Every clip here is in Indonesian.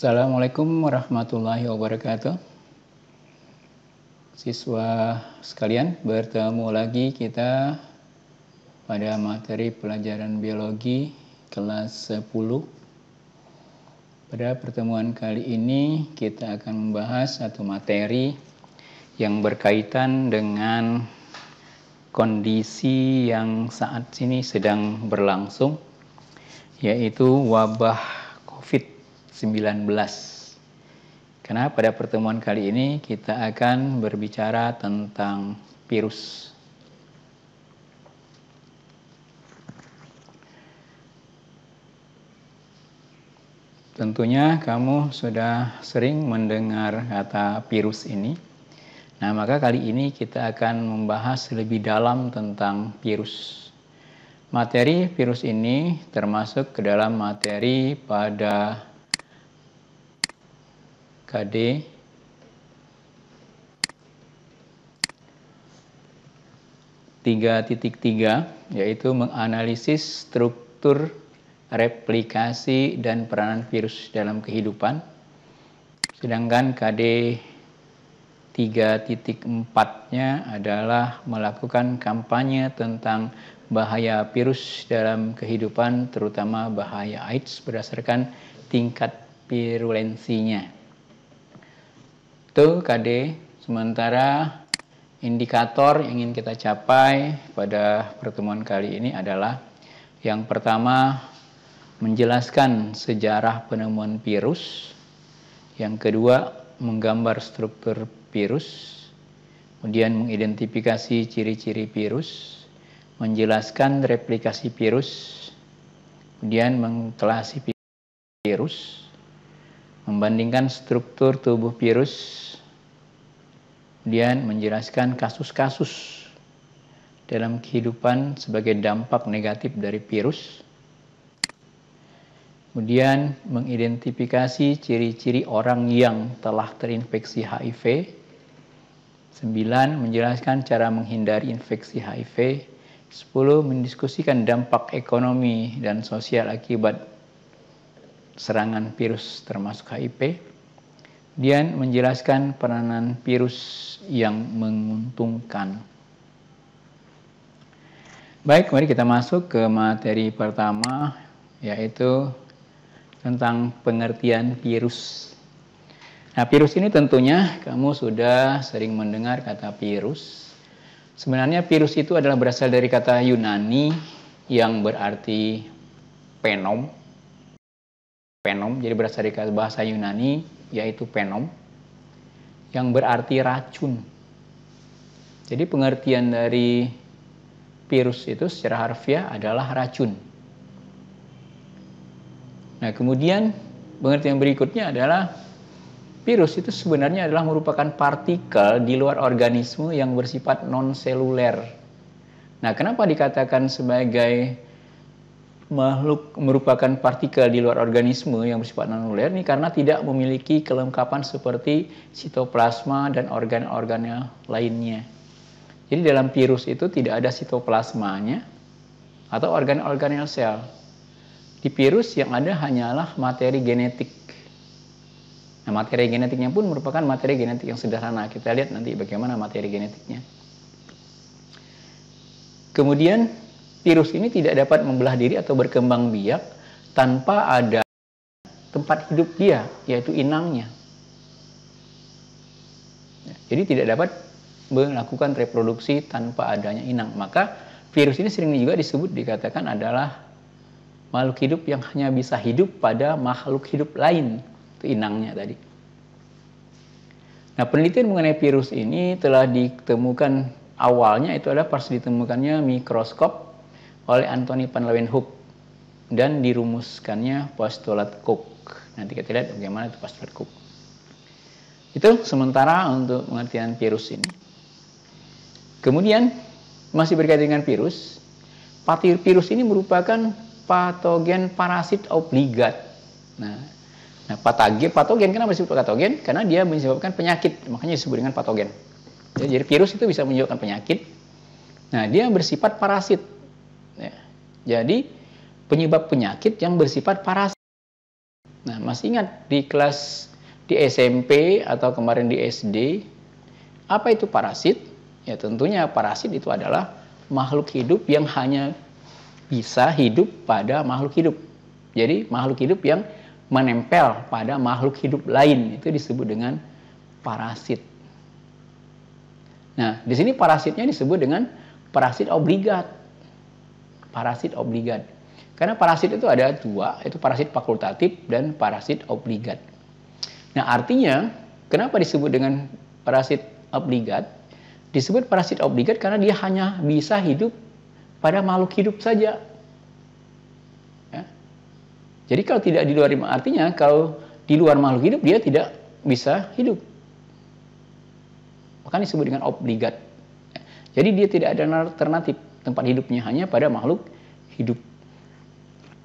Assalamualaikum warahmatullahi wabarakatuh. Siswa sekalian, bertemu lagi kita pada materi pelajaran biologi kelas 10. Pada pertemuan kali ini kita akan membahas satu materi yang berkaitan dengan kondisi yang saat ini sedang berlangsung yaitu wabah karena pada pertemuan kali ini kita akan berbicara tentang virus. Tentunya kamu sudah sering mendengar kata virus ini. Nah, maka kali ini kita akan membahas lebih dalam tentang virus. Materi virus ini termasuk ke dalam materi pada KD tiga titik tiga yaitu menganalisis struktur replikasi dan peranan virus dalam kehidupan sedangkan KD 3.4 nya adalah melakukan kampanye tentang bahaya virus dalam kehidupan terutama bahaya AIDS berdasarkan tingkat virulensinya. Itu KD. Sementara indikator yang ingin kita capai pada pertemuan kali ini adalah yang pertama menjelaskan sejarah penemuan virus. Yang kedua menggambar struktur virus. Kemudian mengidentifikasi ciri-ciri virus, menjelaskan replikasi virus, kemudian mengklasifikasi virus, membandingkan struktur tubuh virus, kemudian menjelaskan kasus-kasus dalam kehidupan sebagai dampak negatif dari virus. Kemudian mengidentifikasi ciri-ciri orang yang telah terinfeksi HIV. 9. Menjelaskan cara menghindari infeksi HIV. 10. Mendiskusikan dampak ekonomi dan sosial akibat serangan virus termasuk HIV. Dian menjelaskan peranan virus yang menguntungkan. Baik, mari kita masuk ke materi pertama yaitu tentang pengertian virus. Nah, virus ini tentunya kamu sudah sering mendengar kata virus. Sebenarnya virus itu adalah berasal dari kata Yunani yang berarti penom penom, jadi berasal dari bahasa Yunani yaitu penom yang berarti racun. Jadi pengertian dari virus itu secara harfiah adalah racun. Nah, kemudian pengertian berikutnya adalah virus itu sebenarnya adalah merupakan partikel di luar organisme yang bersifat non-seluler. Nah, kenapa dikatakan sebagai makhluk merupakan partikel di luar organisme yang bersifat nanonuler ini karena tidak memiliki kelengkapan seperti sitoplasma dan organ-organnya lainnya. Jadi dalam virus itu tidak ada sitoplasmanya atau organ organ sel. Di virus yang ada hanyalah materi genetik. Nah, materi genetiknya pun merupakan materi genetik yang sederhana. Kita lihat nanti bagaimana materi genetiknya. Kemudian virus ini tidak dapat membelah diri atau berkembang biak tanpa ada tempat hidup dia, yaitu inangnya. Ya, jadi tidak dapat melakukan reproduksi tanpa adanya inang. Maka virus ini sering juga disebut dikatakan adalah makhluk hidup yang hanya bisa hidup pada makhluk hidup lain, itu inangnya tadi. Nah, penelitian mengenai virus ini telah ditemukan awalnya itu adalah pas ditemukannya mikroskop oleh Anthony van Leeuwenhoek dan dirumuskannya postulat Cook. Nanti kita lihat bagaimana itu postulat Cook. Itu sementara untuk pengertian virus ini. Kemudian masih berkaitan dengan virus, patir virus ini merupakan patogen parasit obligat. Nah, nah patogen, patogen kenapa disebut patogen? Karena dia menyebabkan penyakit, makanya disebut dengan patogen. Jadi virus itu bisa menyebabkan penyakit. Nah, dia bersifat parasit jadi penyebab penyakit yang bersifat parasit. Nah, masih ingat di kelas di SMP atau kemarin di SD, apa itu parasit? Ya tentunya parasit itu adalah makhluk hidup yang hanya bisa hidup pada makhluk hidup. Jadi makhluk hidup yang menempel pada makhluk hidup lain itu disebut dengan parasit. Nah, di sini parasitnya disebut dengan parasit obligat parasit obligat. Karena parasit itu ada dua, itu parasit fakultatif dan parasit obligat. Nah, artinya kenapa disebut dengan parasit obligat? Disebut parasit obligat karena dia hanya bisa hidup pada makhluk hidup saja. Ya. Jadi kalau tidak di luar artinya kalau di luar makhluk hidup dia tidak bisa hidup. Makanya disebut dengan obligat. Jadi dia tidak ada alternatif tempat hidupnya hanya pada makhluk hidup.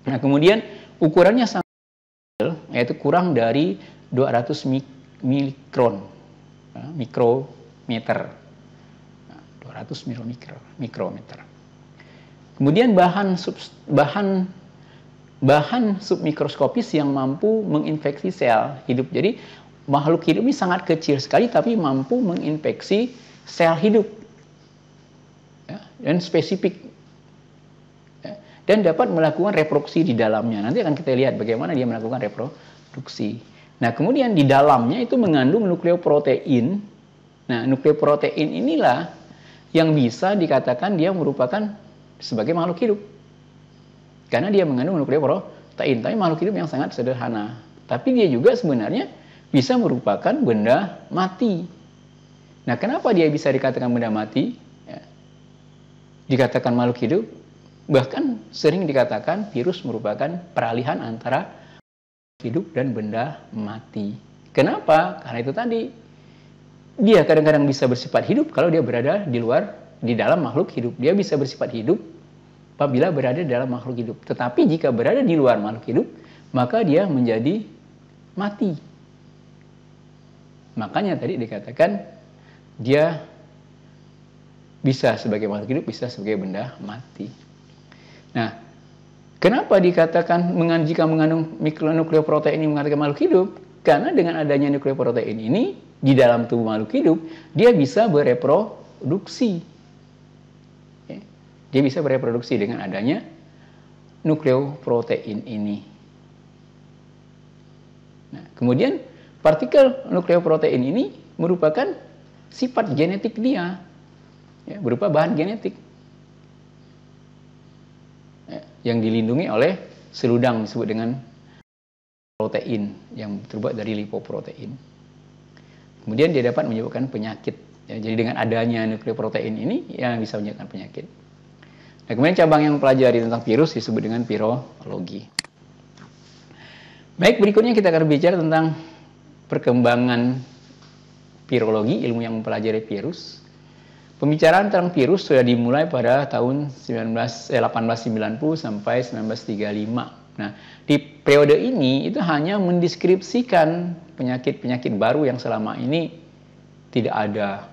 Nah, kemudian ukurannya sangat kecil, yaitu kurang dari 200 mikron, ya, mikrometer. 200 nah, mikro, mikrometer. Kemudian bahan sub, bahan bahan submikroskopis yang mampu menginfeksi sel hidup. Jadi makhluk hidup ini sangat kecil sekali tapi mampu menginfeksi sel hidup dan spesifik ya. dan dapat melakukan reproduksi di dalamnya. Nanti akan kita lihat bagaimana dia melakukan reproduksi. Nah, kemudian di dalamnya itu mengandung nukleoprotein. Nah, nukleoprotein inilah yang bisa dikatakan dia merupakan sebagai makhluk hidup. Karena dia mengandung nukleoprotein, tapi makhluk hidup yang sangat sederhana. Tapi dia juga sebenarnya bisa merupakan benda mati. Nah, kenapa dia bisa dikatakan benda mati? dikatakan makhluk hidup, bahkan sering dikatakan virus merupakan peralihan antara hidup dan benda mati. Kenapa? Karena itu tadi dia kadang-kadang bisa bersifat hidup kalau dia berada di luar di dalam makhluk hidup. Dia bisa bersifat hidup apabila berada di dalam makhluk hidup. Tetapi jika berada di luar makhluk hidup, maka dia menjadi mati. Makanya tadi dikatakan dia bisa sebagai makhluk hidup, bisa sebagai benda mati. Nah, kenapa dikatakan jika mengandung mikronukleoprotein ini mengatakan makhluk hidup? Karena dengan adanya nukleoprotein ini di dalam tubuh makhluk hidup, dia bisa bereproduksi. Ya, dia bisa bereproduksi dengan adanya nukleoprotein ini. Nah, kemudian partikel nukleoprotein ini merupakan sifat genetik dia ya, berupa bahan genetik ya, yang dilindungi oleh seludang disebut dengan protein yang terbuat dari lipoprotein. Kemudian dia dapat menyebabkan penyakit. Ya, jadi dengan adanya nukleoprotein ini yang bisa menyebabkan penyakit. Nah, kemudian cabang yang pelajari tentang virus disebut dengan virologi. Baik, berikutnya kita akan berbicara tentang perkembangan virologi, ilmu yang mempelajari virus. Pembicaraan tentang virus sudah dimulai pada tahun 19, eh, 1890 sampai 1935. Nah, di periode ini itu hanya mendeskripsikan penyakit-penyakit baru yang selama ini tidak ada.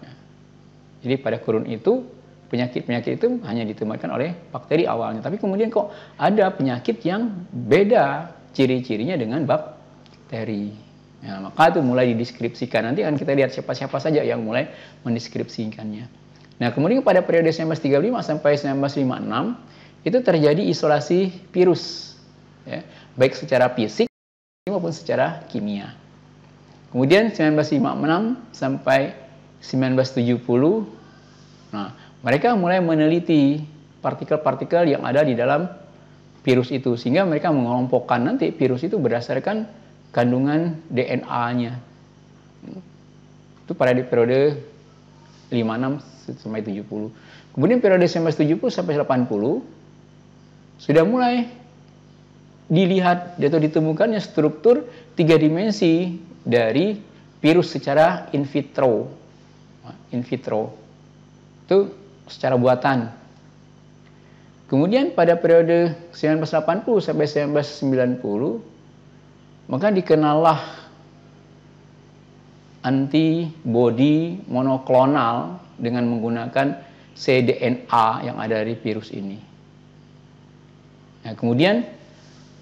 Jadi pada kurun itu penyakit-penyakit itu hanya ditemukan oleh bakteri awalnya. Tapi kemudian kok ada penyakit yang beda ciri-cirinya dengan bakteri. Ya, maka itu mulai dideskripsikan. Nanti akan kita lihat siapa-siapa saja yang mulai mendeskripsikannya. Nah, kemudian pada periode 1935 sampai 1956 itu terjadi isolasi virus ya, baik secara fisik maupun secara kimia. Kemudian 1956 sampai 1970 nah, mereka mulai meneliti partikel-partikel yang ada di dalam virus itu sehingga mereka mengelompokkan nanti virus itu berdasarkan kandungan DNA-nya. Itu pada periode 56 sampai 70. Kemudian periode 1970 sampai 80 sudah mulai dilihat atau ditemukannya struktur tiga dimensi dari virus secara in vitro. In vitro itu secara buatan. Kemudian pada periode 1980 sampai 1990 maka dikenallah antibody monoklonal dengan menggunakan cDNA yang ada dari virus ini. Nah, kemudian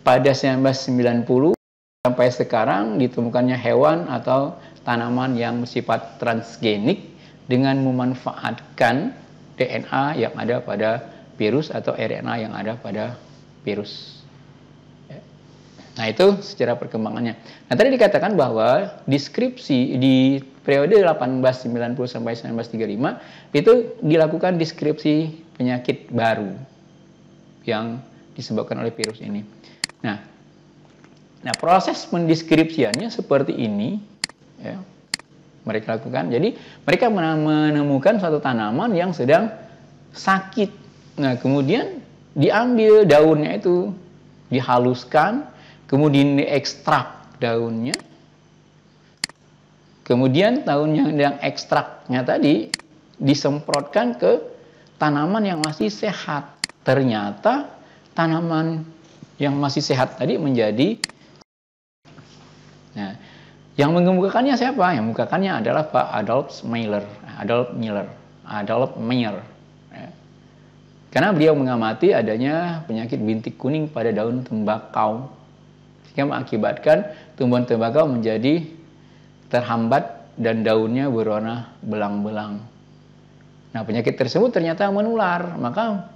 pada 1990 sampai sekarang ditemukannya hewan atau tanaman yang bersifat transgenik dengan memanfaatkan DNA yang ada pada virus atau RNA yang ada pada virus. Nah, itu secara perkembangannya. Nah, tadi dikatakan bahwa deskripsi di periode 1890 sampai 1935 itu dilakukan deskripsi penyakit baru yang disebabkan oleh virus ini. Nah, nah proses mendeskripsinya seperti ini ya, mereka lakukan. Jadi, mereka menemukan suatu tanaman yang sedang sakit. Nah, kemudian diambil daunnya itu dihaluskan kemudian diekstrak daunnya, kemudian daun yang, yang ekstraknya tadi disemprotkan ke tanaman yang masih sehat. Ternyata tanaman yang masih sehat tadi menjadi Nah, yang mengemukakannya siapa? Yang mengemukakannya adalah Pak Adolf Miller, Adolf Miller, Adolf Meyer. Ya. Karena beliau mengamati adanya penyakit bintik kuning pada daun tembakau sehingga mengakibatkan tumbuhan tembakau menjadi terhambat dan daunnya berwarna belang-belang. Nah, penyakit tersebut ternyata menular, maka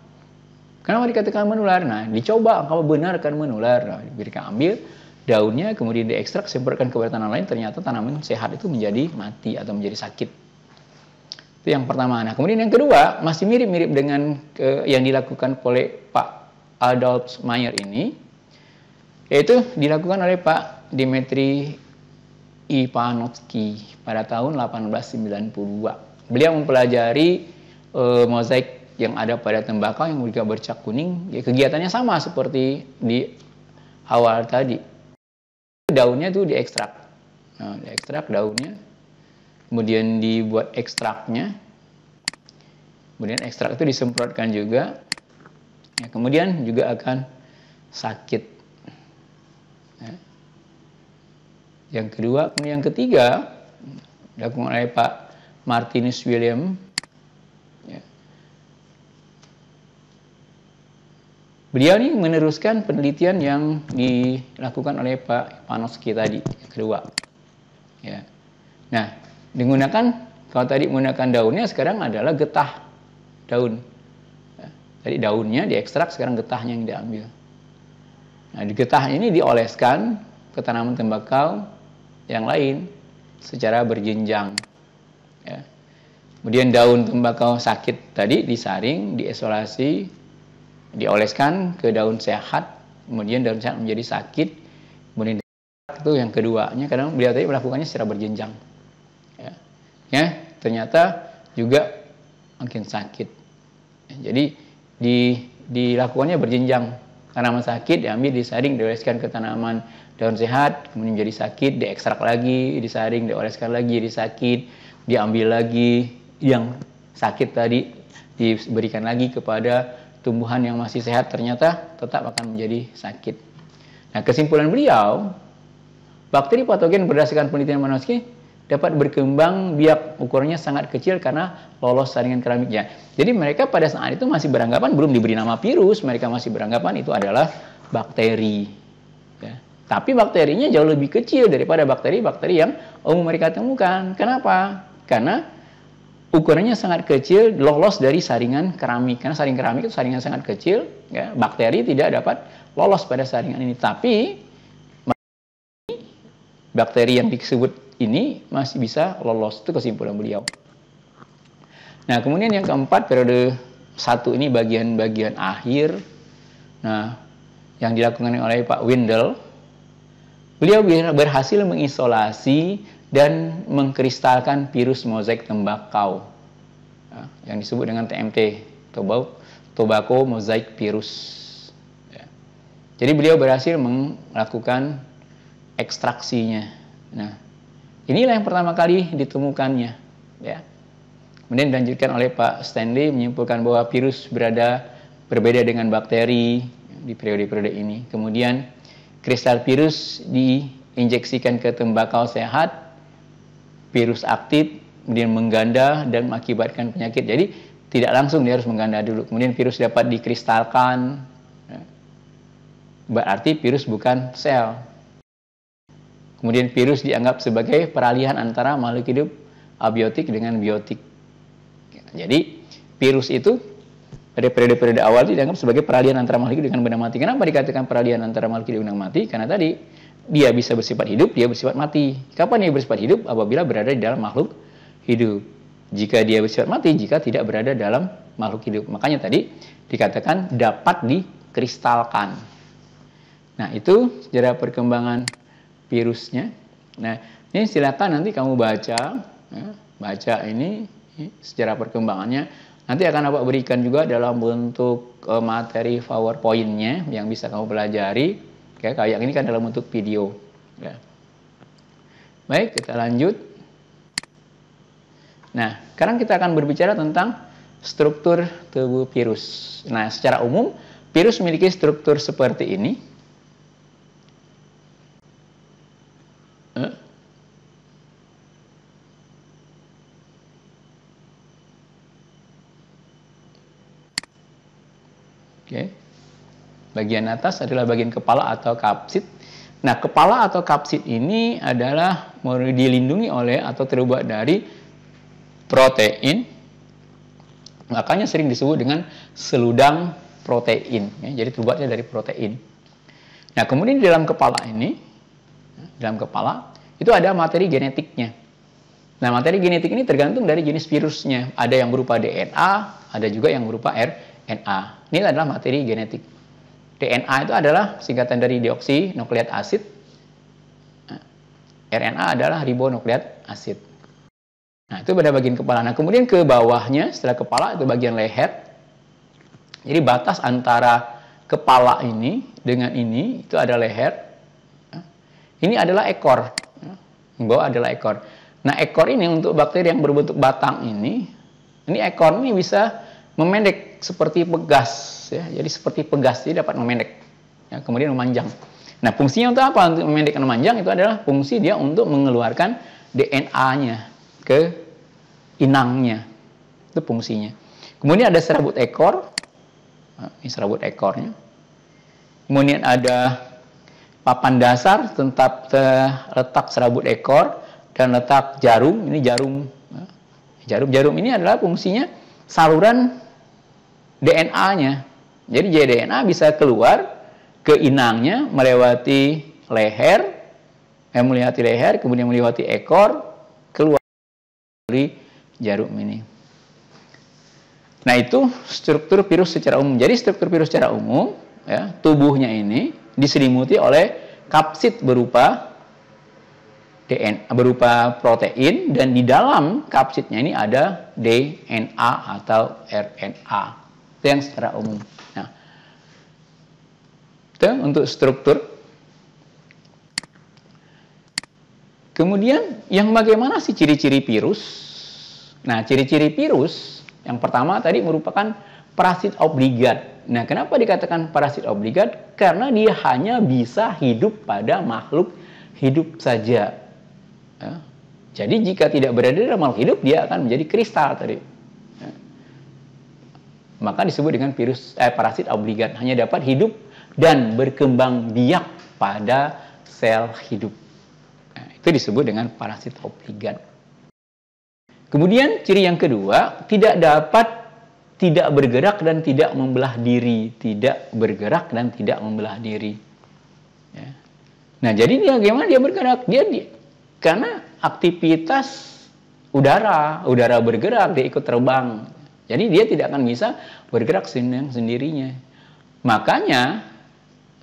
kenapa dikatakan menular? Nah, dicoba kalau benar akan menular. Nah, diberikan ambil daunnya kemudian diekstrak semprotkan kepada tanaman lain ternyata tanaman sehat itu menjadi mati atau menjadi sakit itu yang pertama nah kemudian yang kedua masih mirip-mirip dengan ke, eh, yang dilakukan oleh Pak Adolf Mayer ini yaitu dilakukan oleh Pak Dimitri Ivanovsky pada tahun 1892. Beliau mempelajari e, mozaik yang ada pada tembakau yang juga bercak kuning. Ya, kegiatannya sama seperti di awal tadi. Daunnya itu diekstrak. Nah, diekstrak daunnya. Kemudian dibuat ekstraknya. Kemudian ekstrak itu disemprotkan juga. Ya, kemudian juga akan sakit Ya. Yang kedua, yang ketiga, dilakukan oleh Pak Martinus William. Ya. Beliau ini meneruskan penelitian yang dilakukan oleh Pak Panoski tadi, yang kedua. Ya. Nah, digunakan, kalau tadi menggunakan daunnya, sekarang adalah getah daun. Ya. Tadi daunnya diekstrak, sekarang getahnya yang diambil. Nah, di getah ini dioleskan ke tanaman tembakau yang lain secara berjenjang. Ya. Kemudian daun tembakau sakit tadi disaring, diisolasi, dioleskan ke daun sehat, kemudian daun sehat menjadi sakit, kemudian itu yang keduanya kadang beliau tadi melakukannya secara berjenjang. Ya, ya ternyata juga makin sakit. jadi di dilakukannya berjenjang tanaman sakit diambil disaring dioleskan ke tanaman daun sehat kemudian jadi sakit diekstrak lagi disaring dioleskan lagi jadi sakit diambil lagi yang sakit tadi diberikan lagi kepada tumbuhan yang masih sehat ternyata tetap akan menjadi sakit nah kesimpulan beliau bakteri patogen berdasarkan penelitian Manowski dapat berkembang biak ukurannya sangat kecil karena lolos saringan keramiknya. Jadi mereka pada saat itu masih beranggapan belum diberi nama virus, mereka masih beranggapan itu adalah bakteri. Ya. Tapi bakterinya jauh lebih kecil daripada bakteri-bakteri yang umum mereka temukan. Kenapa? Karena ukurannya sangat kecil, lolos dari saringan keramik. Karena saringan keramik itu saringan sangat kecil, ya. bakteri tidak dapat lolos pada saringan ini. Tapi bakteri yang disebut ini masih bisa lolos. Itu kesimpulan beliau. Nah, kemudian yang keempat periode satu ini bagian-bagian akhir. Nah, yang dilakukan oleh Pak Windel, beliau berhasil mengisolasi dan mengkristalkan virus mozaik tembakau ya, yang disebut dengan TMT, tobacco, mosaic virus. Ya. Jadi beliau berhasil melakukan ekstraksinya. Nah, Inilah yang pertama kali ditemukannya. Ya. Kemudian dilanjutkan oleh Pak Stanley menyimpulkan bahwa virus berada berbeda dengan bakteri di periode-periode ini. Kemudian kristal virus diinjeksikan ke tembakau sehat, virus aktif, kemudian mengganda dan mengakibatkan penyakit. Jadi tidak langsung dia harus mengganda dulu. Kemudian virus dapat dikristalkan. Ya. Berarti virus bukan sel, Kemudian virus dianggap sebagai peralihan antara makhluk hidup abiotik dengan biotik. Jadi virus itu pada periode-periode awal dianggap sebagai peralihan antara makhluk hidup dengan benda mati. Kenapa dikatakan peralihan antara makhluk hidup dengan mati? Karena tadi dia bisa bersifat hidup, dia bersifat mati. Kapan dia bersifat hidup? Apabila berada di dalam makhluk hidup. Jika dia bersifat mati, jika tidak berada dalam makhluk hidup. Makanya tadi dikatakan dapat dikristalkan. Nah, itu sejarah perkembangan virusnya. Nah, ini silakan nanti kamu baca, ya, baca ini ya, secara perkembangannya. Nanti akan Bapak berikan juga dalam bentuk uh, materi PowerPoint-nya yang bisa kamu pelajari. Ya, kayak ini kan dalam bentuk video. Ya. Baik, kita lanjut. Nah, sekarang kita akan berbicara tentang struktur tubuh virus. Nah, secara umum, virus memiliki struktur seperti ini Okay. Bagian atas adalah bagian kepala atau kapsit. Nah, kepala atau kapsit ini adalah dilindungi oleh atau terbuat dari protein. Makanya sering disebut dengan seludang protein. Ya, jadi terbuatnya dari protein. Nah, kemudian di dalam kepala ini, dalam kepala itu ada materi genetiknya. Nah, materi genetik ini tergantung dari jenis virusnya. Ada yang berupa DNA, ada juga yang berupa RNA. Ini adalah materi genetik. DNA itu adalah singkatan dari nukleat asid RNA adalah ribonukleat asid. Nah, itu pada bagian kepala. Nah, kemudian ke bawahnya, setelah kepala itu bagian leher. Jadi batas antara kepala ini dengan ini itu ada leher. Ini adalah ekor. Bawah adalah ekor. Nah, ekor ini untuk bakteri yang berbentuk batang ini, ini ekor ini bisa memendek seperti pegas ya jadi seperti pegas jadi dapat memendek ya, kemudian memanjang nah fungsinya untuk apa untuk memendek dan memanjang itu adalah fungsi dia untuk mengeluarkan DNA-nya ke inangnya itu fungsinya kemudian ada serabut ekor nah, ini serabut ekornya kemudian ada papan dasar tetap terletak serabut ekor dan letak jarum ini jarum nah, jarum jarum ini adalah fungsinya saluran DNA-nya. Jadi DNA bisa keluar ke inangnya melewati leher, eh, melewati leher, kemudian melewati ekor, keluar dari jarum ini. Nah itu struktur virus secara umum. Jadi struktur virus secara umum, ya, tubuhnya ini diselimuti oleh kapsid berupa DNA berupa protein dan di dalam kapsidnya ini ada DNA atau RNA. Itu yang secara umum. Nah, itu untuk struktur. Kemudian yang bagaimana sih ciri-ciri virus? Nah, ciri-ciri virus yang pertama tadi merupakan parasit obligat. Nah, kenapa dikatakan parasit obligat? Karena dia hanya bisa hidup pada makhluk hidup saja. Ya. Jadi jika tidak berada dalam makhluk hidup, dia akan menjadi kristal tadi maka disebut dengan virus eh, parasit obligat hanya dapat hidup dan berkembang biak pada sel hidup. Nah, itu disebut dengan parasit obligat. Kemudian ciri yang kedua, tidak dapat tidak bergerak dan tidak membelah diri, tidak bergerak dan tidak membelah diri. Ya. Nah, jadi dia bagaimana dia bergerak? Dia di, karena aktivitas udara, udara bergerak, dia ikut terbang. Jadi dia tidak akan bisa bergerak sendirinya. Makanya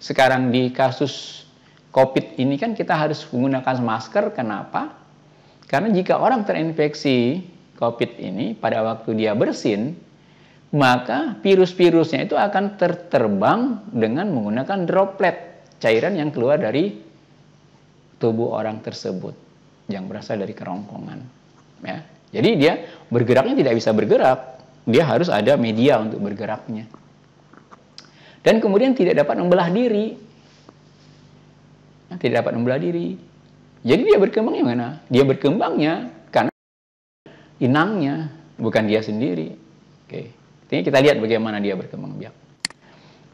sekarang di kasus COVID ini kan kita harus menggunakan masker. Kenapa? Karena jika orang terinfeksi COVID ini pada waktu dia bersin, maka virus-virusnya itu akan terterbang dengan menggunakan droplet cairan yang keluar dari tubuh orang tersebut yang berasal dari kerongkongan. Ya. Jadi dia bergeraknya tidak bisa bergerak dia harus ada media untuk bergeraknya. Dan kemudian tidak dapat membelah diri. Tidak dapat membelah diri. Jadi dia berkembangnya mana? Dia berkembangnya karena inangnya, bukan dia sendiri. Oke. Ini kita lihat bagaimana dia berkembang biak.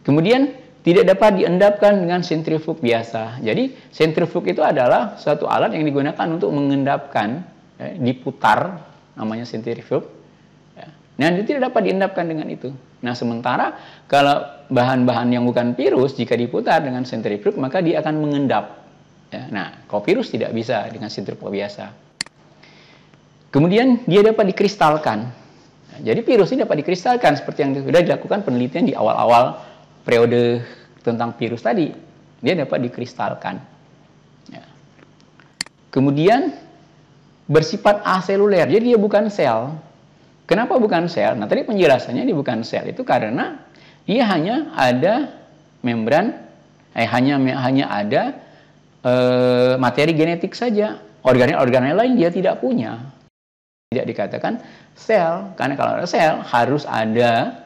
Kemudian tidak dapat diendapkan dengan sentrifug biasa. Jadi sentrifug itu adalah suatu alat yang digunakan untuk mengendapkan, eh, diputar namanya sentrifug Nah, itu tidak dapat diendapkan dengan itu. Nah, sementara kalau bahan-bahan yang bukan virus jika diputar dengan sentrifug maka dia akan mengendap. Ya, nah, kalau virus tidak bisa dengan sentrifug biasa. Kemudian dia dapat dikristalkan. Nah, jadi virus ini dapat dikristalkan seperti yang sudah dilakukan penelitian di awal-awal periode tentang virus tadi. Dia dapat dikristalkan. Ya. Kemudian bersifat aseluler, jadi dia bukan sel Kenapa bukan sel? Nah, tadi penjelasannya di bukan sel itu karena dia hanya ada membran, eh hanya hanya ada eh, materi genetik saja. Organel-organel lain dia tidak punya. Tidak dikatakan sel, karena kalau ada sel harus ada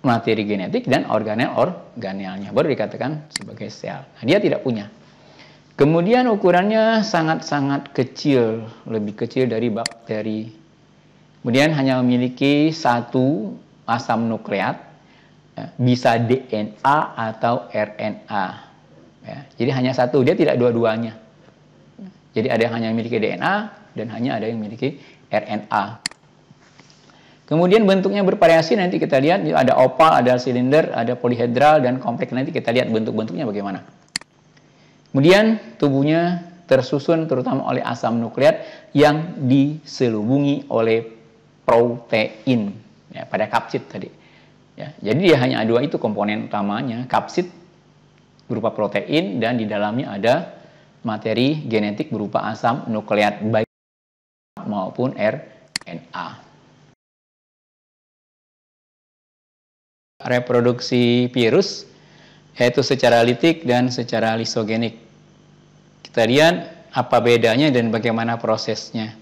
materi genetik dan organel-organelnya baru dikatakan sebagai sel. Nah, dia tidak punya. Kemudian ukurannya sangat-sangat kecil, lebih kecil dari bakteri Kemudian hanya memiliki satu asam nukleat, ya, bisa DNA atau RNA. Ya, jadi hanya satu, dia tidak dua-duanya. Jadi ada yang hanya memiliki DNA dan hanya ada yang memiliki RNA. Kemudian bentuknya bervariasi, nanti kita lihat ada opal, ada silinder, ada polihedral, dan komplek Nanti kita lihat bentuk-bentuknya bagaimana. Kemudian tubuhnya tersusun terutama oleh asam nukleat yang diselubungi oleh protein ya, pada kapsid tadi. Ya, jadi dia hanya dua itu komponen utamanya, kapsid berupa protein dan di dalamnya ada materi genetik berupa asam nukleat baik maupun RNA. Reproduksi virus yaitu secara litik dan secara lisogenik. Kita lihat apa bedanya dan bagaimana prosesnya.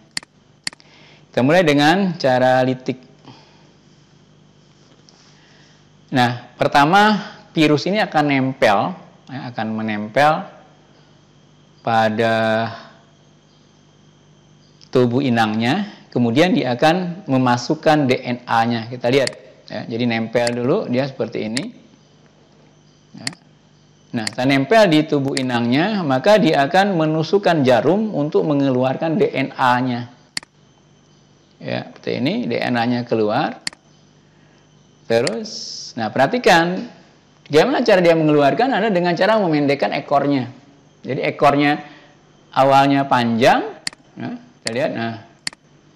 Kita mulai dengan cara litik. Nah, pertama virus ini akan nempel, ya, akan menempel pada tubuh inangnya, kemudian dia akan memasukkan DNA-nya. Kita lihat, ya, jadi nempel dulu dia seperti ini. Ya. Nah, saya nempel di tubuh inangnya, maka dia akan menusukkan jarum untuk mengeluarkan DNA-nya ya seperti ini DNA-nya keluar terus nah perhatikan gimana cara dia mengeluarkan adalah dengan cara memendekkan ekornya jadi ekornya awalnya panjang nah, kita lihat nah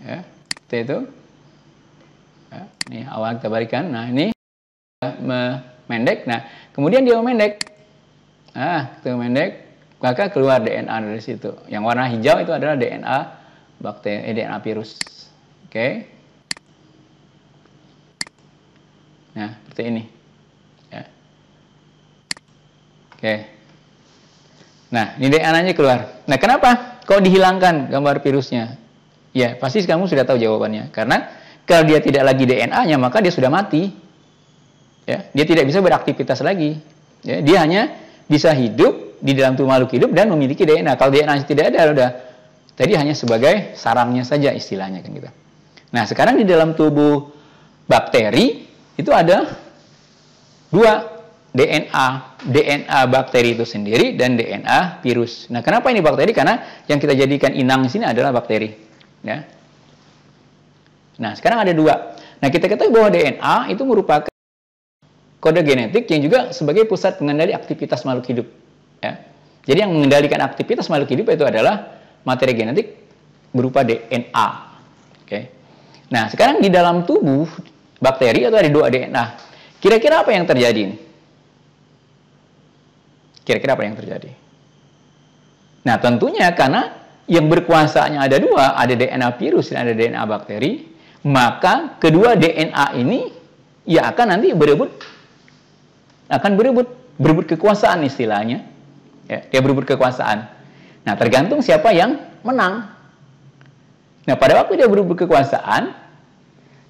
ya seperti itu ya, ini awal kita balikan nah ini memendek nah kemudian dia memendek nah itu memendek maka keluar DNA dari situ yang warna hijau itu adalah DNA bakteri eh, DNA virus Oke. Nah, seperti ini. Ya. Oke. Nah, ini DNA-nya keluar. Nah, kenapa kok dihilangkan gambar virusnya? Ya, pasti kamu sudah tahu jawabannya. Karena kalau dia tidak lagi DNA-nya, maka dia sudah mati. Ya, dia tidak bisa beraktivitas lagi. Ya, dia hanya bisa hidup di dalam tubuh makhluk hidup dan memiliki DNA. Kalau DNA tidak ada, udah tadi hanya sebagai sarangnya saja istilahnya kan gitu. Nah, sekarang di dalam tubuh bakteri itu ada dua DNA, DNA bakteri itu sendiri dan DNA virus. Nah, kenapa ini bakteri? Karena yang kita jadikan inang di sini adalah bakteri, ya. Nah, sekarang ada dua. Nah, kita ketahui bahwa DNA itu merupakan kode genetik yang juga sebagai pusat pengendali aktivitas makhluk hidup, ya. Jadi yang mengendalikan aktivitas makhluk hidup itu adalah materi genetik berupa DNA. Oke. Okay. Nah, sekarang di dalam tubuh bakteri atau ada dua DNA. Kira-kira apa yang terjadi? Kira-kira apa yang terjadi? Nah, tentunya karena yang berkuasanya ada dua, ada DNA virus dan ada DNA bakteri, maka kedua DNA ini ya akan nanti berebut akan berebut berebut kekuasaan istilahnya ya, dia berebut kekuasaan nah tergantung siapa yang menang Nah, pada waktu dia kekuasaan,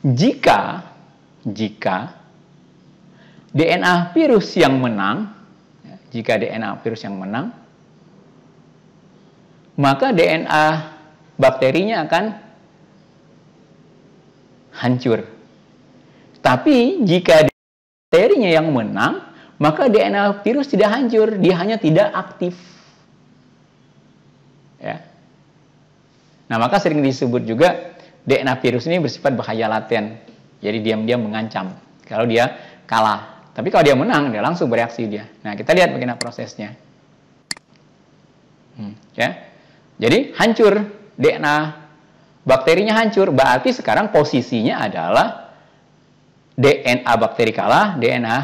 jika jika DNA virus yang menang, jika DNA virus yang menang, maka DNA bakterinya akan hancur. Tapi jika bakterinya yang menang, maka DNA virus tidak hancur, dia hanya tidak aktif. Nah, maka sering disebut juga DNA virus ini bersifat bahaya laten. Jadi diam-diam mengancam kalau dia kalah. Tapi kalau dia menang, dia langsung bereaksi dia. Nah, kita lihat bagaimana prosesnya. Hmm, ya. Jadi hancur DNA bakterinya hancur, berarti sekarang posisinya adalah DNA bakteri kalah, DNA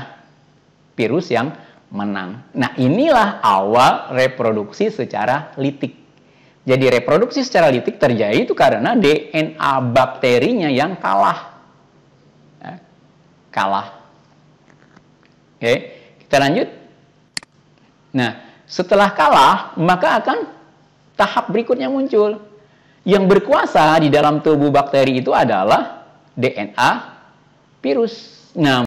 virus yang menang. Nah, inilah awal reproduksi secara litik. Jadi ya, reproduksi secara litik terjadi itu karena DNA bakterinya yang kalah. Ya, kalah. Oke, kita lanjut. Nah, setelah kalah, maka akan tahap berikutnya muncul. Yang berkuasa di dalam tubuh bakteri itu adalah DNA virus. Nah,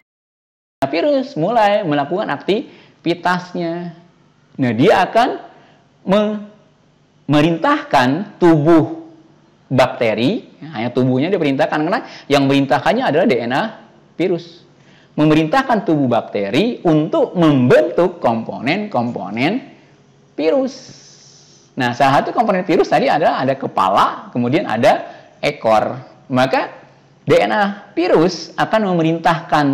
virus mulai melakukan aktivitasnya. Nah, dia akan merintahkan tubuh bakteri, ya, hanya tubuhnya diperintahkan karena yang merintahkannya adalah DNA virus. Memerintahkan tubuh bakteri untuk membentuk komponen-komponen virus. Nah, salah satu komponen virus tadi adalah ada kepala, kemudian ada ekor. Maka DNA virus akan memerintahkan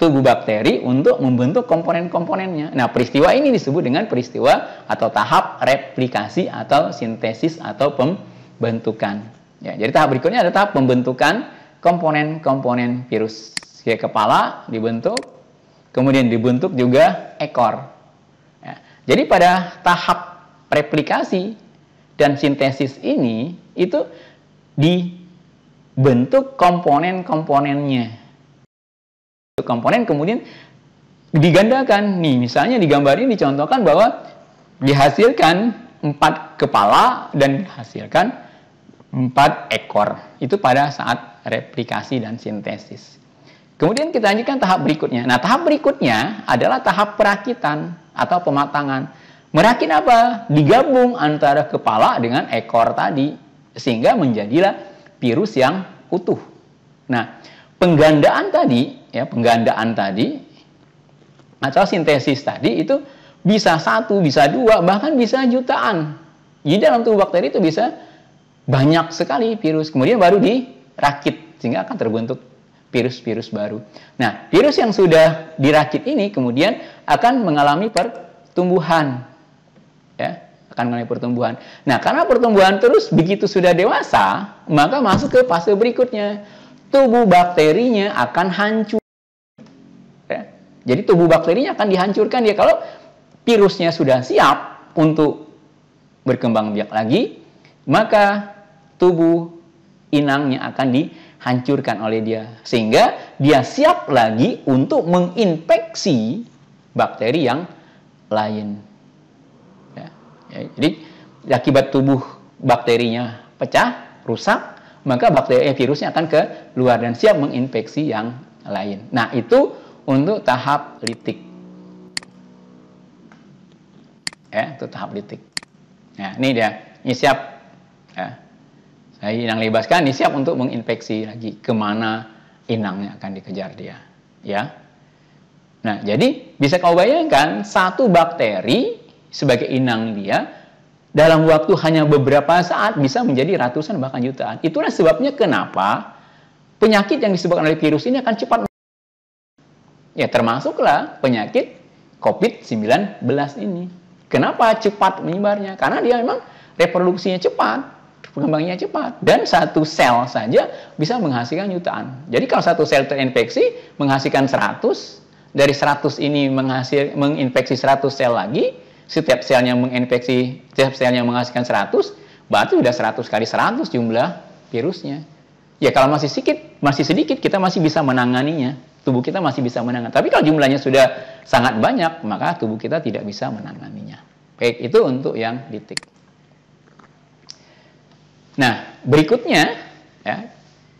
tubuh bakteri untuk membentuk komponen-komponennya. Nah, peristiwa ini disebut dengan peristiwa atau tahap replikasi atau sintesis atau pembentukan. Ya, jadi tahap berikutnya ada tahap pembentukan komponen-komponen virus. Kayak kepala dibentuk, kemudian dibentuk juga ekor. Ya, jadi pada tahap replikasi dan sintesis ini itu dibentuk komponen-komponennya komponen kemudian digandakan. Nih, misalnya di ini dicontohkan bahwa dihasilkan empat kepala dan dihasilkan empat ekor. Itu pada saat replikasi dan sintesis. Kemudian kita lanjutkan tahap berikutnya. Nah, tahap berikutnya adalah tahap perakitan atau pematangan. Merakit apa? Digabung antara kepala dengan ekor tadi sehingga menjadilah virus yang utuh. Nah, penggandaan tadi ya penggandaan tadi atau sintesis tadi itu bisa satu, bisa dua, bahkan bisa jutaan. Jadi dalam tubuh bakteri itu bisa banyak sekali virus. Kemudian baru dirakit sehingga akan terbentuk virus-virus baru. Nah, virus yang sudah dirakit ini kemudian akan mengalami pertumbuhan. Ya, akan mengalami pertumbuhan. Nah, karena pertumbuhan terus begitu sudah dewasa, maka masuk ke fase berikutnya. Tubuh bakterinya akan hancur jadi tubuh bakterinya akan dihancurkan dia kalau virusnya sudah siap untuk berkembang biak lagi, maka tubuh inangnya akan dihancurkan oleh dia sehingga dia siap lagi untuk menginfeksi bakteri yang lain. Ya, ya, jadi akibat tubuh bakterinya pecah, rusak, maka bakteri eh, virusnya akan keluar dan siap menginfeksi yang lain. Nah, itu untuk tahap litik. Ya, itu tahap litik. Nah, ini dia, ini siap. Ya. Saya inang libaskan, ini siap untuk menginfeksi lagi kemana inangnya akan dikejar dia. Ya. Nah, jadi bisa kau bayangkan satu bakteri sebagai inang dia dalam waktu hanya beberapa saat bisa menjadi ratusan bahkan jutaan. Itulah sebabnya kenapa penyakit yang disebabkan oleh virus ini akan cepat Ya termasuklah penyakit COVID-19 ini. Kenapa cepat menyebarnya? Karena dia memang reproduksinya cepat, pengembangannya cepat. Dan satu sel saja bisa menghasilkan jutaan. Jadi kalau satu sel terinfeksi menghasilkan 100, dari 100 ini menghasil, menginfeksi 100 sel lagi, setiap selnya menginfeksi, setiap selnya menghasilkan 100, berarti sudah 100 kali 100 jumlah virusnya. Ya kalau masih sedikit, masih sedikit kita masih bisa menanganinya tubuh kita masih bisa menangani. Tapi kalau jumlahnya sudah sangat banyak, maka tubuh kita tidak bisa menanganinya. Baik, itu untuk yang litik. Nah, berikutnya ya,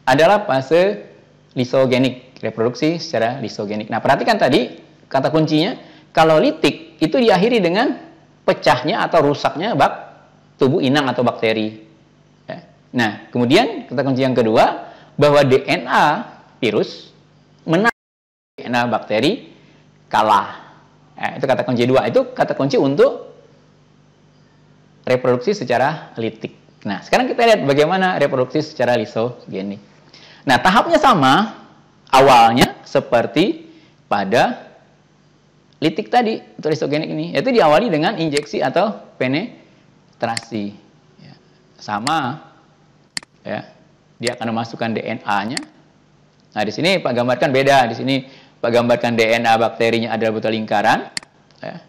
adalah fase lisogenik, reproduksi secara lisogenik. Nah, perhatikan tadi kata kuncinya, kalau litik itu diakhiri dengan pecahnya atau rusaknya bak tubuh inang atau bakteri. Ya. Nah, kemudian kata kunci yang kedua bahwa DNA virus menang nah bakteri kalah. Eh, itu kata kunci dua. Itu kata kunci untuk reproduksi secara litik. Nah, sekarang kita lihat bagaimana reproduksi secara lisogenik. Nah, tahapnya sama awalnya seperti pada litik tadi untuk lisogenik ini, yaitu diawali dengan injeksi atau penetrasi. Ya, sama, ya, dia akan memasukkan DNA-nya. Nah, di sini Pak gambarkan beda. Di sini Pak gambarkan DNA bakterinya adalah buta lingkaran. Ya.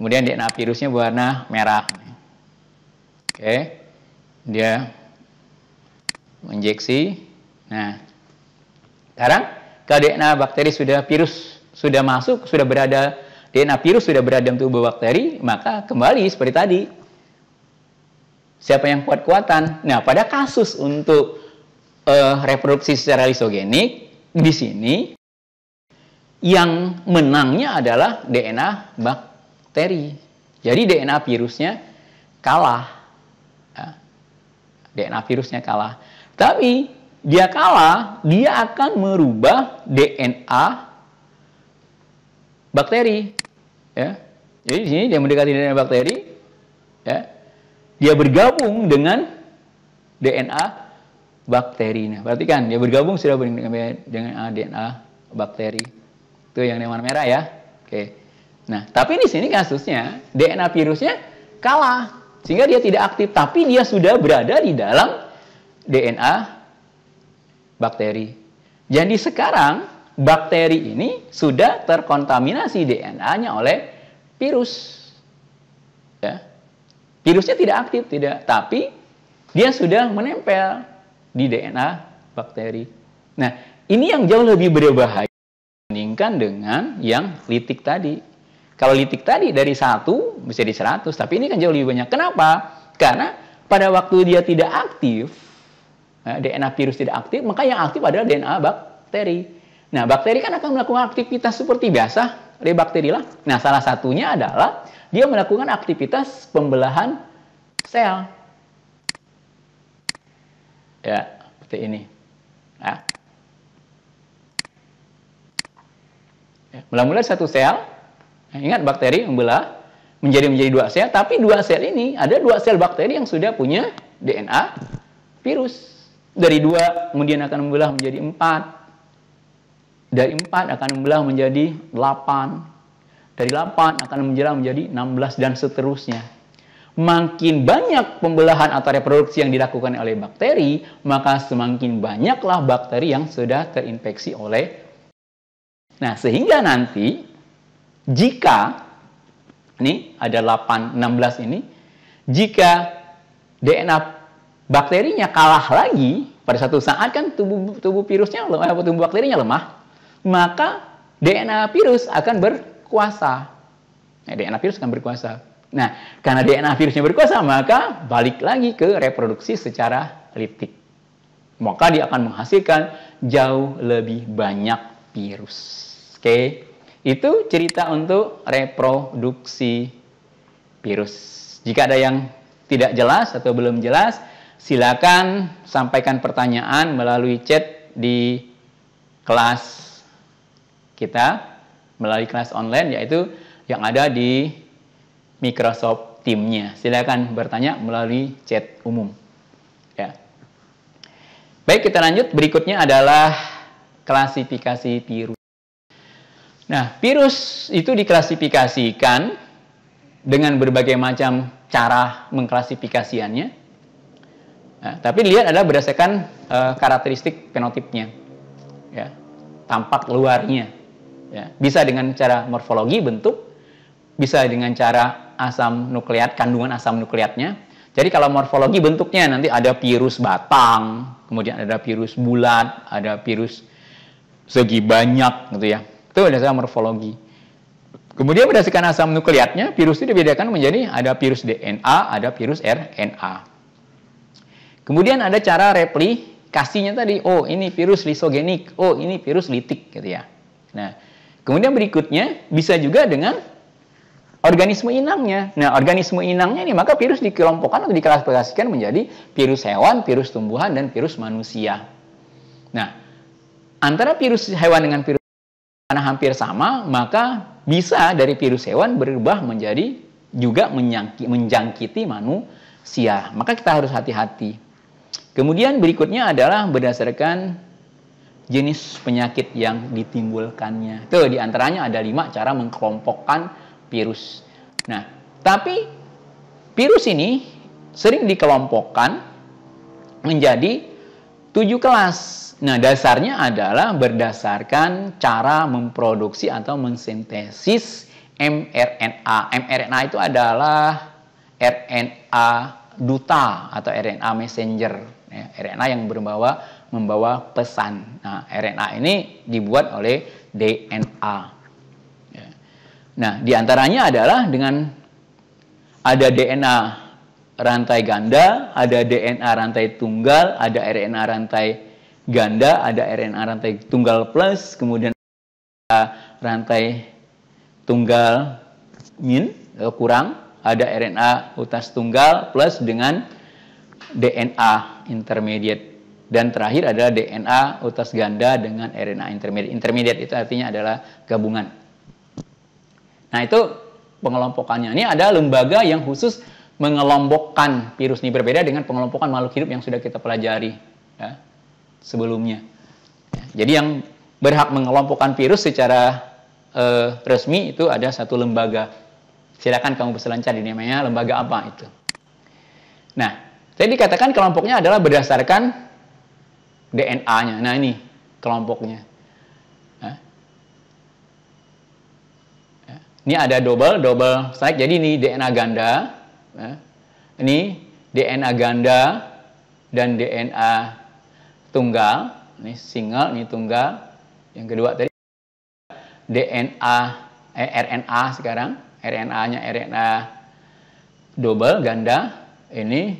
Kemudian DNA virusnya berwarna merah. Oke. Dia menjeksi. Nah, sekarang kalau DNA bakteri sudah virus sudah masuk, sudah berada DNA virus sudah berada dalam tubuh bakteri, maka kembali seperti tadi. Siapa yang kuat-kuatan? Nah, pada kasus untuk uh, reproduksi secara lisogenik di sini yang menangnya adalah DNA bakteri. Jadi DNA virusnya kalah. DNA ya. virusnya kalah. Tapi dia kalah, dia akan merubah DNA bakteri. Ya. Jadi di sini dia mendekati DNA bakteri, ya. Dia bergabung dengan DNA bakteri. Nah, perhatikan dia bergabung sudah dengan DNA bakteri. Tuh yang warna merah ya. Oke. Nah, tapi di sini kasusnya DNA virusnya kalah sehingga dia tidak aktif, tapi dia sudah berada di dalam DNA bakteri. Jadi sekarang bakteri ini sudah terkontaminasi DNA-nya oleh virus. Ya. Virusnya tidak aktif, tidak, tapi dia sudah menempel di DNA bakteri. Nah, ini yang jauh lebih berbahaya dibandingkan dengan yang litik tadi. Kalau litik tadi dari satu bisa di 100, tapi ini kan jauh lebih banyak. Kenapa? Karena pada waktu dia tidak aktif, DNA virus tidak aktif, maka yang aktif adalah DNA bakteri. Nah, bakteri kan akan melakukan aktivitas seperti biasa oleh bakteri lah. Nah, salah satunya adalah dia melakukan aktivitas pembelahan sel. Ya, seperti ini. Ya. Mula-mula satu sel, nah, ingat bakteri membelah menjadi menjadi dua sel, tapi dua sel ini ada dua sel bakteri yang sudah punya DNA virus. Dari dua kemudian akan membelah menjadi empat. Dari empat akan membelah menjadi delapan. Dari delapan akan menjelang menjadi enam belas dan seterusnya. Makin banyak pembelahan atau reproduksi yang dilakukan oleh bakteri, maka semakin banyaklah bakteri yang sudah terinfeksi oleh Nah, sehingga nanti jika ini ada 8 16 ini jika DNA bakterinya kalah lagi pada satu saat kan tubuh tubuh virusnya lemah atau tubuh bakterinya lemah, maka DNA virus akan berkuasa. Nah, DNA virus akan berkuasa. Nah, karena DNA virusnya berkuasa, maka balik lagi ke reproduksi secara litik. Maka dia akan menghasilkan jauh lebih banyak virus. Oke, itu cerita untuk reproduksi virus. Jika ada yang tidak jelas atau belum jelas, silakan sampaikan pertanyaan melalui chat di kelas kita melalui kelas online yaitu yang ada di Microsoft Teamnya. Silakan bertanya melalui chat umum. Ya. Baik, kita lanjut. Berikutnya adalah klasifikasi virus. Nah, virus itu diklasifikasikan dengan berbagai macam cara mengklasifikasiannya. Nah, tapi lihat adalah berdasarkan e, karakteristik fenotipnya, ya, tampak luarnya. Ya. Bisa dengan cara morfologi bentuk, bisa dengan cara asam nukleat, kandungan asam nukleatnya. Jadi kalau morfologi bentuknya nanti ada virus batang, kemudian ada virus bulat, ada virus segi banyak gitu ya. Itu berdasarkan ya, morfologi. Kemudian berdasarkan asam nukleatnya, virus itu dibedakan menjadi ada virus DNA, ada virus RNA. Kemudian ada cara replikasinya tadi, oh ini virus lisogenik, oh ini virus litik gitu ya. Nah, kemudian berikutnya bisa juga dengan organisme inangnya. Nah, organisme inangnya ini maka virus dikelompokkan atau diklasifikasikan menjadi virus hewan, virus tumbuhan dan virus manusia. Nah, antara virus hewan dengan virus karena hampir sama, maka bisa dari virus hewan berubah menjadi juga menjangkiti manusia. Maka kita harus hati-hati. Kemudian berikutnya adalah berdasarkan jenis penyakit yang ditimbulkannya. Itu diantaranya ada lima cara mengkelompokkan virus. Nah, tapi virus ini sering dikelompokkan menjadi tujuh kelas. Nah, dasarnya adalah berdasarkan cara memproduksi atau mensintesis mRNA. mRNA itu adalah RNA duta atau RNA messenger, ya, RNA yang berbawa membawa pesan. Nah, RNA ini dibuat oleh DNA. Ya. Nah, diantaranya adalah dengan ada DNA rantai ganda, ada DNA rantai tunggal, ada RNA rantai ganda, ada RNA rantai tunggal plus, kemudian ada rantai tunggal min eh, kurang, ada RNA utas tunggal plus dengan DNA intermediate dan terakhir adalah DNA utas ganda dengan RNA intermediate. Intermediate itu artinya adalah gabungan. Nah, itu pengelompokannya. Ini ada lembaga yang khusus mengelompokkan virus ini berbeda dengan pengelompokan makhluk hidup yang sudah kita pelajari ya, sebelumnya. Jadi yang berhak mengelompokkan virus secara eh, resmi itu ada satu lembaga. Silakan kamu berselancar di namanya lembaga apa itu. Nah, tadi dikatakan kelompoknya adalah berdasarkan DNA-nya. Nah ini kelompoknya. Ya. Ya. Ini ada double, double strike. Jadi ini DNA ganda. Ini DNA ganda dan DNA tunggal. Ini single, ini tunggal. Yang kedua tadi DNA eh, RNA sekarang. RNA-nya RNA double ganda. Ini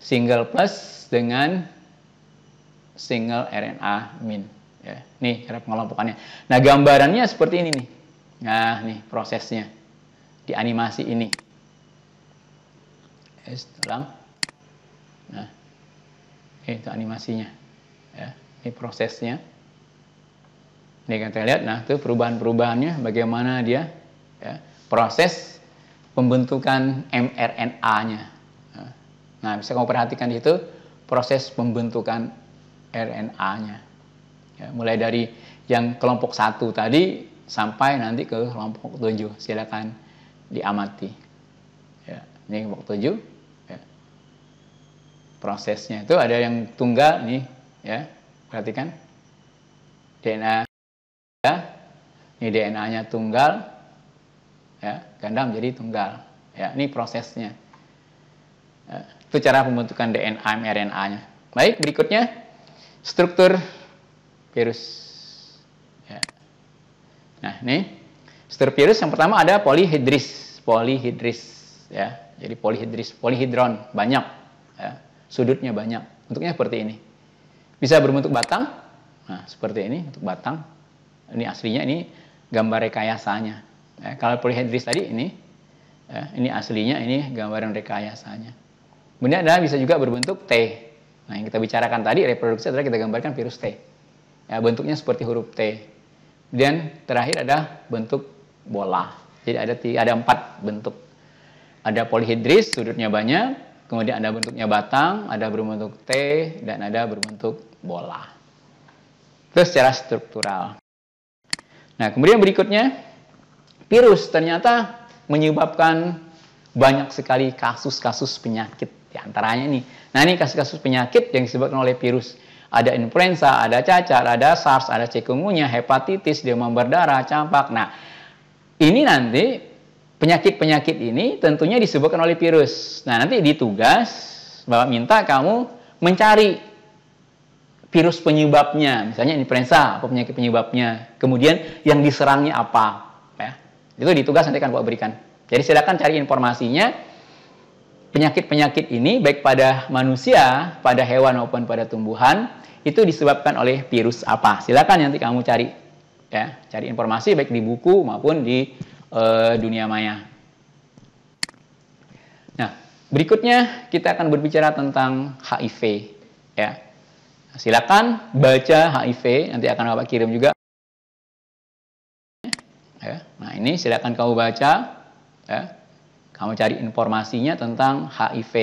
single plus dengan single RNA min. Ya, nih cara pengelompokannya. Nah gambarannya seperti ini nih. Nah nih prosesnya di animasi ini setelah tulang. Nah, itu animasinya. Ya, ini prosesnya. Ini kita lihat, nah itu perubahan-perubahannya, bagaimana dia ya, proses pembentukan mRNA-nya. Nah, bisa kamu perhatikan itu proses pembentukan RNA-nya. Ya, mulai dari yang kelompok satu tadi sampai nanti ke kelompok tujuh. Silakan diamati. Ya, ini kelompok tujuh prosesnya itu ada yang tunggal nih ya perhatikan DNA ya ini DNA-nya tunggal ya ganda menjadi tunggal ya ini prosesnya ya. itu cara pembentukan DNA mRNA-nya baik berikutnya struktur virus ya. nah ini struktur virus yang pertama ada polihidris polihidris ya jadi polihidris polihidron banyak ya sudutnya banyak. Bentuknya seperti ini. Bisa berbentuk batang. Nah, seperti ini untuk batang. Ini aslinya ini gambar rekayasanya. Eh, kalau polyhedris tadi ini eh, ini aslinya ini gambaran rekayasanya. Kemudian ada bisa juga berbentuk T. Nah, yang kita bicarakan tadi reproduksi adalah kita gambarkan virus T. Ya, bentuknya seperti huruf T. Kemudian terakhir ada bentuk bola. Jadi ada ada empat bentuk. Ada polihidris, sudutnya banyak. Kemudian ada bentuknya batang, ada berbentuk T, dan ada berbentuk bola. Itu secara struktural. Nah, kemudian berikutnya, virus ternyata menyebabkan banyak sekali kasus-kasus penyakit. Di antaranya nih, nah ini kasus-kasus penyakit yang disebabkan oleh virus. Ada influenza, ada cacar, ada SARS, ada cikungunya, hepatitis, demam berdarah, campak. Nah, ini nanti penyakit-penyakit ini tentunya disebabkan oleh virus. Nah, nanti ditugas Bapak minta kamu mencari virus penyebabnya, misalnya influenza, apa penyakit penyebabnya, kemudian yang diserangnya apa, ya. Itu ditugas nanti akan Bapak berikan. Jadi silakan cari informasinya penyakit-penyakit ini baik pada manusia, pada hewan maupun pada tumbuhan itu disebabkan oleh virus apa. Silakan nanti kamu cari ya, cari informasi baik di buku maupun di Eh, dunia maya. Nah, berikutnya kita akan berbicara tentang HIV ya. Silakan baca HIV, nanti akan Bapak kirim juga. Ya. Nah, ini silakan kamu baca ya. Kamu cari informasinya tentang HIV.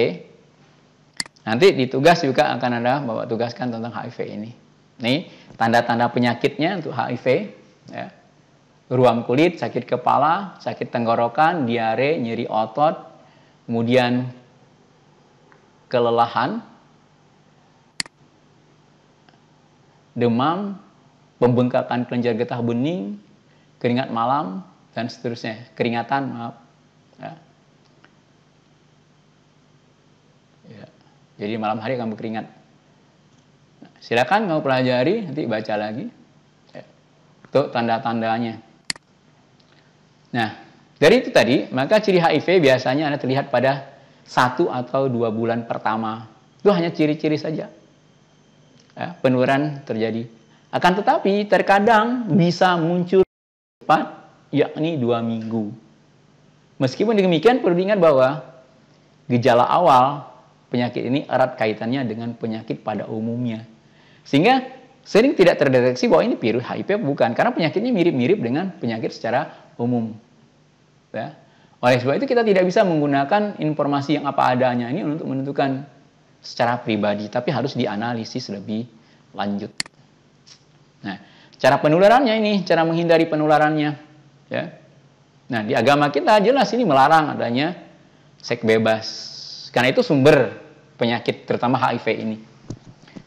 Nanti ditugas juga akan ada Bapak tugaskan tentang HIV ini. Nih, tanda-tanda penyakitnya untuk HIV ya ruam kulit, sakit kepala, sakit tenggorokan, diare, nyeri otot, kemudian kelelahan, demam, pembengkakan kelenjar getah bening, keringat malam, dan seterusnya. Keringatan, maaf. Ya. Ya. Jadi malam hari kamu keringat silakan mau pelajari, nanti baca lagi. Ya. Itu tanda-tandanya. Nah, dari itu tadi, maka ciri HIV biasanya Anda terlihat pada satu atau dua bulan pertama. Itu hanya ciri-ciri saja. Ya, penurunan terjadi. Akan tetapi, terkadang bisa muncul cepat, yakni dua minggu. Meskipun demikian, perlu diingat bahwa gejala awal penyakit ini erat kaitannya dengan penyakit pada umumnya. Sehingga sering tidak terdeteksi bahwa ini virus HIV bukan karena penyakitnya mirip-mirip dengan penyakit secara umum. Ya. Oleh sebab itu kita tidak bisa menggunakan informasi yang apa adanya ini untuk menentukan secara pribadi, tapi harus dianalisis lebih lanjut. Nah, cara penularannya ini, cara menghindari penularannya, ya. Nah, di agama kita jelas ini melarang adanya seks bebas. Karena itu sumber penyakit terutama HIV ini.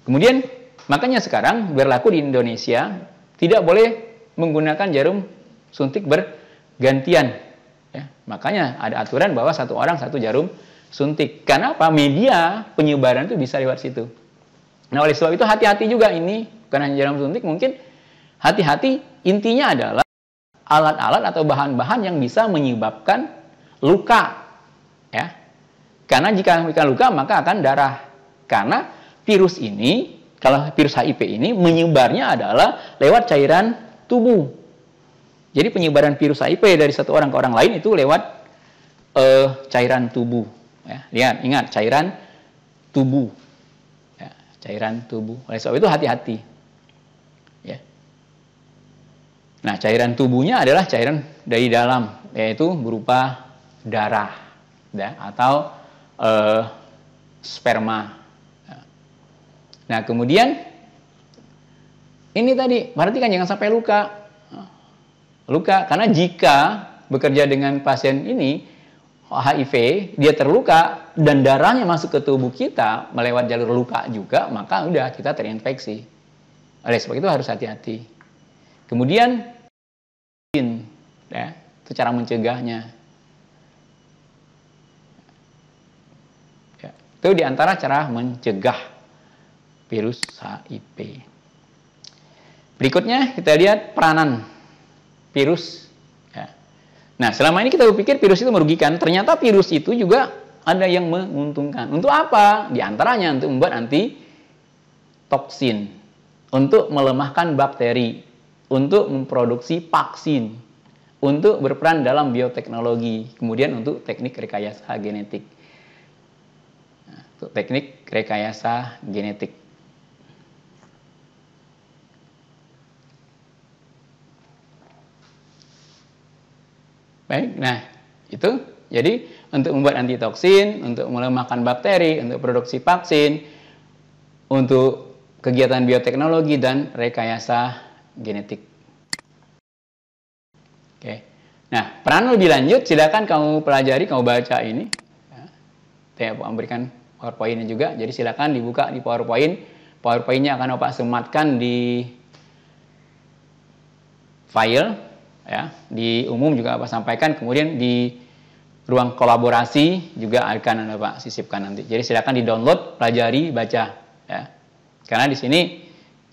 Kemudian Makanya sekarang berlaku di Indonesia tidak boleh menggunakan jarum suntik bergantian. Ya, makanya ada aturan bahwa satu orang satu jarum suntik. Karena apa? Media penyebaran itu bisa lewat situ. Nah oleh sebab itu hati-hati juga ini bukan hanya jarum suntik mungkin hati-hati intinya adalah alat-alat atau bahan-bahan yang bisa menyebabkan luka ya karena jika memberikan luka maka akan darah karena virus ini kalau virus HIV ini menyebarnya adalah lewat cairan tubuh. Jadi penyebaran virus HIV dari satu orang ke orang lain itu lewat uh, cairan tubuh. Ya, lihat, ingat cairan tubuh, ya, cairan tubuh. Oleh sebab itu hati-hati. Ya. Nah, cairan tubuhnya adalah cairan dari dalam, yaitu berupa darah, ya, atau uh, sperma Nah, kemudian ini tadi, perhatikan jangan sampai luka. Luka, karena jika bekerja dengan pasien ini, HIV, dia terluka dan darahnya masuk ke tubuh kita melewat jalur luka juga, maka udah kita terinfeksi. Oleh sebab itu harus hati-hati. Kemudian, ya, itu cara mencegahnya. Ya, itu diantara cara mencegah virus HIV. Berikutnya kita lihat peranan virus. Ya. Nah, selama ini kita berpikir virus itu merugikan, ternyata virus itu juga ada yang menguntungkan. Untuk apa? Di antaranya untuk membuat anti toksin, untuk melemahkan bakteri, untuk memproduksi vaksin, untuk berperan dalam bioteknologi, kemudian untuk teknik rekayasa genetik. Nah, untuk teknik rekayasa genetik. Baik, nah itu jadi untuk membuat antitoksin, untuk melemahkan bakteri, untuk produksi vaksin, untuk kegiatan bioteknologi dan rekayasa genetik. Oke. Nah, peran lebih lanjut silakan kamu pelajari, kamu baca ini. Ya. Saya memberikan PowerPointnya juga. Jadi silakan dibuka di PowerPoint. PowerPointnya akan opak sematkan di file ya di umum juga apa sampaikan kemudian di ruang kolaborasi juga akan Anda Pak sisipkan nanti. Jadi silakan di-download, pelajari, baca ya. Karena di sini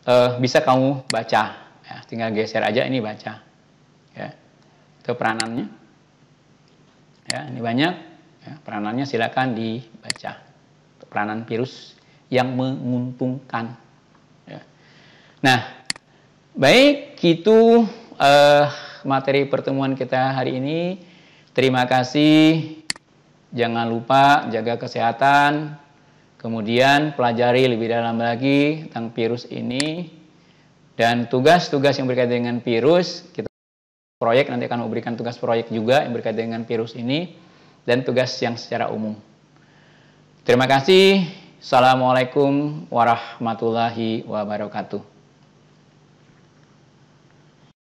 eh, bisa kamu baca ya, tinggal geser aja ini baca. Ya. Itu peranannya. Ya, ini banyak ya, peranannya silakan dibaca. Peranan virus yang menguntungkan. Ya. Nah, baik itu eh, materi pertemuan kita hari ini. Terima kasih. Jangan lupa jaga kesehatan. Kemudian pelajari lebih dalam lagi tentang virus ini dan tugas-tugas yang berkaitan dengan virus. Kita proyek nanti akan memberikan tugas proyek juga yang berkaitan dengan virus ini dan tugas yang secara umum. Terima kasih. Assalamualaikum warahmatullahi wabarakatuh.